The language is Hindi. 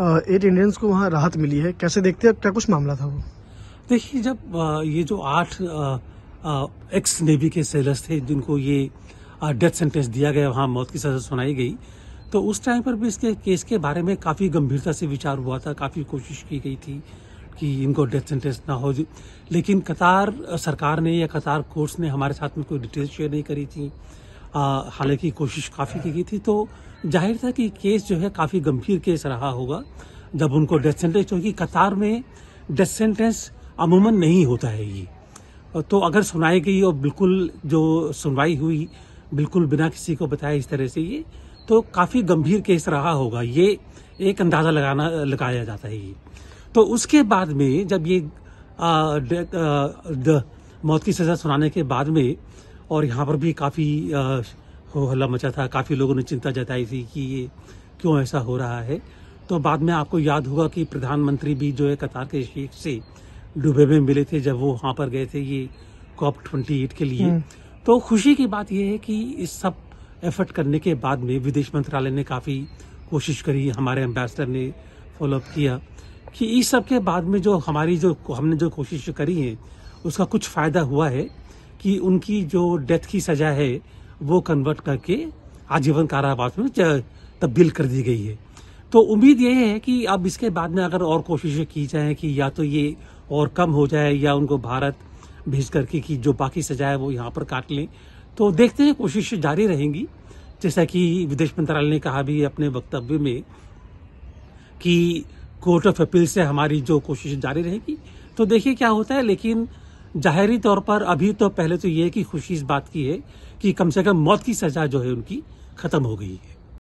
एट इंडियंस को वहाँ राहत मिली है कैसे देखते हैं क्या कुछ मामला था वो देखिए जब ये जो आठ एक्स नेवी के सेलर्स थे जिनको ये डेथ सेंटेंस दिया गया वहाँ मौत की सजा सुनाई गई तो उस टाइम पर भी इसके केस के बारे में काफ़ी गंभीरता से विचार हुआ था काफ़ी कोशिश की गई थी कि इनको डेथ सेंटेंस ना हो लेकिन कतार सरकार ने या कतार कोर्ट्स ने हमारे साथ में कोई डिटेल्स शेयर नहीं करी थी हालांकि कोशिश काफ़ी की गई थी तो जाहिर था कि केस जो है काफ़ी गंभीर केस रहा होगा जब उनको डेथ सेंटेंस क्योंकि कतार में डेथ सेंटेंस अमूमन नहीं होता है ये तो अगर सुनाई गई और बिल्कुल जो सुनवाई हुई बिल्कुल बिना किसी को बताए इस तरह से ये तो काफ़ी गंभीर केस रहा होगा ये एक अंदाज़ा लगाना लगाया जाता है ये तो उसके बाद में जब ये आ, द, आ, द, मौत की सज़ा सुनाने के बाद में और यहाँ पर भी काफ़ी हो हल्ला मचा था काफ़ी लोगों ने चिंता जताई थी कि ये क्यों ऐसा हो रहा है तो बाद में आपको याद होगा कि प्रधानमंत्री भी जो है कतार के शेख से डूबे में मिले थे जब वो वहाँ पर गए थे ये कॉप ट्वेंटी एट के लिए हम्म। तो खुशी की बात यह है कि इस सब एफर्ट करने के बाद में विदेश मंत्रालय ने काफ़ी कोशिश करी हमारे एम्बेसडर ने फॉलोअप किया कि इस सब के बाद में जो हमारी जो हमने जो कोशिश करी है उसका कुछ फ़ायदा हुआ है कि उनकी जो डेथ की सजा है वो कन्वर्ट करके आजीवन कारावास में तब्दील कर दी गई है तो उम्मीद ये है कि अब इसके बाद में अगर और कोशिशें की जाए कि या तो ये और कम हो जाए या उनको भारत भेज करके कि जो बाकी सजा है वो यहाँ पर काट लें तो देखते हैं कोशिशें जारी रहेंगी जैसा कि विदेश मंत्रालय ने कहा भी अपने वक्तव्य में कि कोर्ट ऑफ अपील से हमारी जो कोशिश जारी रहेगी तो देखिए क्या होता है लेकिन जाहरी तौर पर अभी तो पहले तो ये कि खुशी इस बात की है कि कम से कम मौत की सज़ा जो है उनकी ख़त्म हो गई है